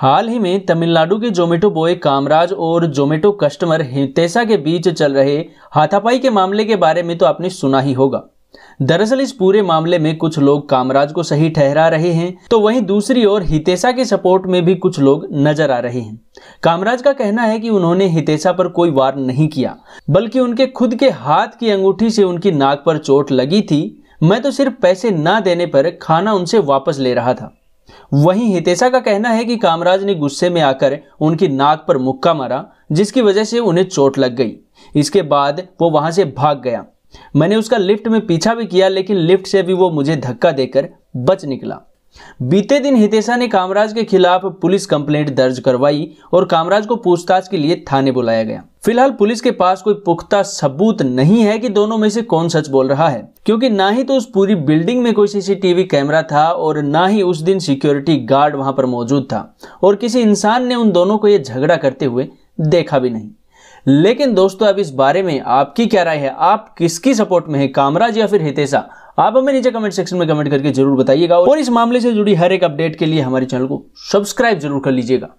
हाल ही में तमिलनाडु के जोमेटो बॉय कामराज और जोमेटो कस्टमर हितेशा के बीच चल रहे हाथापाई के मामले के बारे में तो आपने सुना ही होगा दरअसल इस पूरे मामले में कुछ लोग कामराज को सही ठहरा रहे हैं तो वहीं दूसरी ओर हितेशा के सपोर्ट में भी कुछ लोग नजर आ रहे हैं कामराज का कहना है कि उन्होंने हितेशा पर कोई वार नहीं किया बल्कि उनके खुद के हाथ की अंगूठी से उनकी नाक पर चोट लगी थी मैं तो सिर्फ पैसे ना देने पर खाना उनसे वापस ले रहा था वहीं हितेशा का कहना है कि कामराज ने गुस्से में आकर उनकी नाक पर मुक्का मारा जिसकी वजह से उन्हें चोट लग गई इसके बाद वो वहां से भाग गया मैंने उसका लिफ्ट में पीछा भी किया लेकिन लिफ्ट से भी वो मुझे धक्का देकर बच निकला बीते दिन हितेशा ने कामराज के खिलाफ पुलिस कंप्लेंट दर्ज करवाई और कामराज को पूछताछ के लिए थाने बुलाया गया फिलहाल पुलिस के पास कोई पुख्ता सबूत नहीं है कि दोनों में से कौन सच बोल रहा है क्योंकि ना ही तो उस पूरी बिल्डिंग में कोई सीसीटीवी कैमरा था और ना ही उस दिन सिक्योरिटी गार्ड वहां पर मौजूद था और किसी इंसान ने उन दोनों को यह झगड़ा करते हुए देखा भी नहीं लेकिन दोस्तों अब इस बारे में आपकी क्या राय है आप किसकी सपोर्ट में है कामराज या फिर हितेशा आप हमें नीचे कमेंट सेक्शन में कमेंट करके जरूर बताइएगा और इस मामले से जुड़ी हर एक अपडेट के लिए हमारे चैनल को सब्सक्राइब जरूर कर लीजिएगा